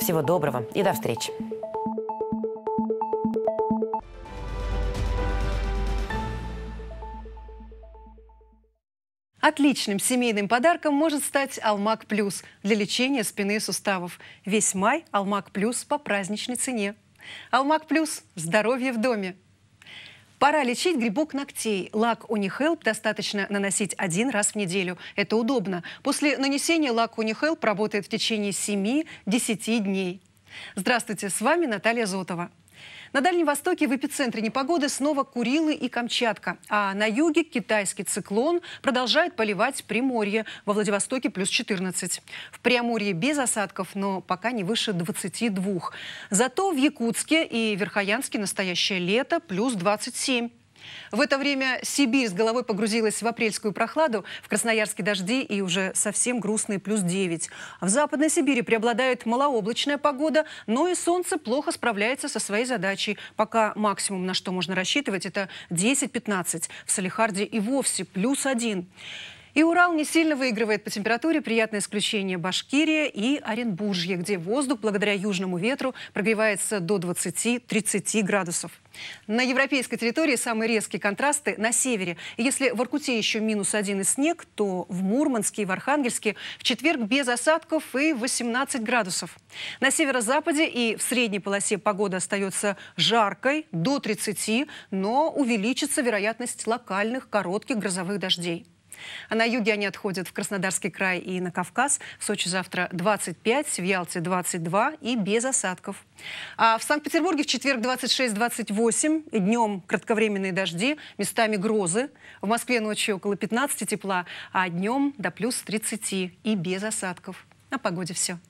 Всего доброго и до встречи. Отличным семейным подарком может стать «Алмак Плюс» для лечения спины и суставов. Весь май «Алмак Плюс» по праздничной цене. «Алмак Плюс» – здоровье в доме. Пора лечить грибок ногтей. Лак Унихелп достаточно наносить один раз в неделю. Это удобно. После нанесения лак Унихелп работает в течение 7-10 дней. Здравствуйте, с вами Наталья Зотова. На Дальнем Востоке в эпицентре непогоды снова Курилы и Камчатка. А на юге китайский циклон продолжает поливать Приморье. Во Владивостоке плюс 14. В Приморье без осадков, но пока не выше 22. Зато в Якутске и Верхоянске настоящее лето плюс 27. В это время Сибирь с головой погрузилась в апрельскую прохладу, в Красноярске дожди и уже совсем грустные плюс 9. В Западной Сибири преобладает малооблачная погода, но и солнце плохо справляется со своей задачей. Пока максимум, на что можно рассчитывать, это 10-15. В Салихарде и вовсе плюс 1. И Урал не сильно выигрывает по температуре, приятное исключение Башкирия и Оренбуржье, где воздух благодаря южному ветру прогревается до 20-30 градусов. На европейской территории самые резкие контрасты на севере. Если в Аркуте еще минус один и снег, то в Мурманске и в Архангельске в четверг без осадков и 18 градусов. На северо-западе и в средней полосе погода остается жаркой до 30, но увеличится вероятность локальных коротких грозовых дождей. А на юге они отходят в Краснодарский край и на Кавказ. В Сочи завтра 25, в Ялте 22 и без осадков. А в Санкт-Петербурге в четверг 26-28, днем кратковременные дожди, местами грозы. В Москве ночью около 15 тепла, а днем до плюс 30 и без осадков. На погоде все.